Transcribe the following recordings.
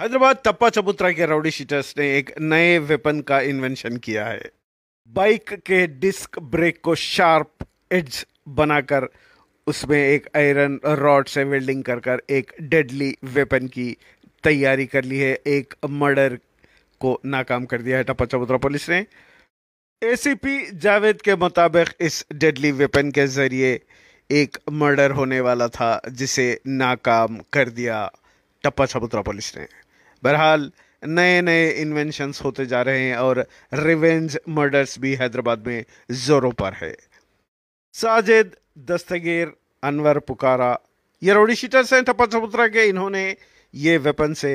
हैदराबाद तप्पा चबूतरा के rowdy sheeters ने एक नए वेपन का इन्वेंशन किया है बाइक के डिस्क ब्रेक को शार्प एड्स बनाकर उसमें एक आयरन रॉड से वेल्डिंग कर कर एक डेडली वेपन की तैयारी कर ली है एक मर्डर को नाकाम कर दिया है टप्पा चबूतरा पुलिस ने एसीपी जावेद के मुताबिक इस डेडली वेपन के जरिए एक मर्डर होने वाला था जिसे नाकाम कर दिया टप्पा चबूतरा पुलिस ने बहरहाल नए नए इन्वेंशंस होते जा रहे हैं और रिवेंज मर्डर्स भी हैदराबाद में ज़ोरों पर है साजिद दस्तगीर अनवर पुकारा ये रोडी शीटर्स हैं टप्पा चपुत्रा के इन्होंने ये वेपन से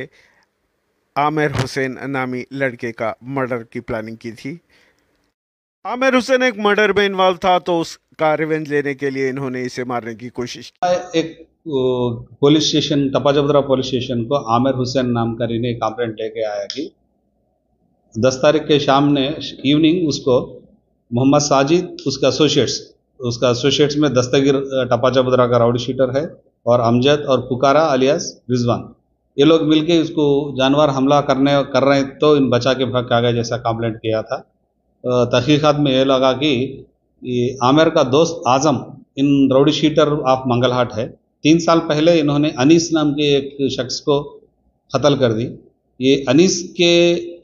आमिर हुसैन नामी लड़के का मर्डर की प्लानिंग की थी आमिर हुसैन एक मर्डर में इन्वॉल्व था तो उसका रिवेंज लेने के लिए इन्होंने इसे मारने की कोशिश की एक पुलिस स्टेशन तपाजपद्रा पुलिस स्टेशन को आमिर हुसैन नाम का रिने एक लेके आया कि दस तारीख के शाम ने इवनिंग उसको मोहम्मद साजिद उसका एसोसिएट्स उसका एसोसिएट्स में दस्तगीर टपाचाबदरा का राउडी शीटर है और अमजद और पुकारा अलियास रिजवान ये लोग मिलके उसको जानवर हमला करने कर रहे हैं तो इन बचा के भाग के गए जैसा कंप्लेंट किया था तहकीकत में यह लगा कि आमिर का दोस्त Azam in rowdy sheeter of Mangalhat है तीन साल पहले इन्होंने अनीस नाम के एक शख्स को कत्ल कर दी ये अनीस के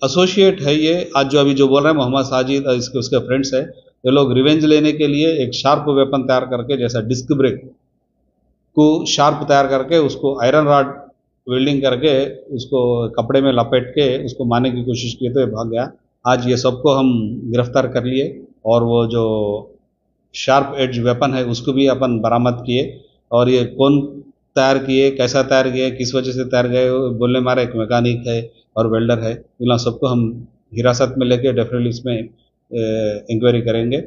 एसोसिएट है ये आज जो अभी जो बोल रहे हैं मोहम्मद साजिद और इसके उसके फ्रेंड्स है ये लोग रिवेंज लेने के लिए एक शार्प वेपन तैयार करके जैसा डिस्क ब्रेक को शार्प तैयार करके उसको आयरन रॉड वेल्डिंग करके उसको कपड़े में लपेट के उसको मारने की कोशिश की तो ये भाग गया आज ये सबको हम गिरफ्तार कर लिए और वो जो शार्प एज वेपन है उसको भी अपन बरामद किए और ये कौन तैयार किए कैसा तैयार किए किस वजह से तैयार गए बोलने मारा एक मैकेनिक है और वेल्डर है इला सबको हम हिरासत में लेके डेफिनेटली इसमें इंक्वायरी करेंगे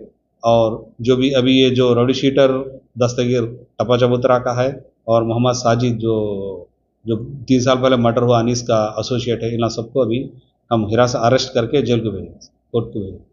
और जो भी अभी ये जो रौडी शीटर दस्तगीर टपा चबूतरा का है और मोहम्मद साजिद जो जो तीन साल पहले मर्डर हुआ अनीस का एसोसिएट है इला सबको अभी हम हिरासत अरेस्ट करके जेल को भेजेंगे कोर्ट को भेजेंगे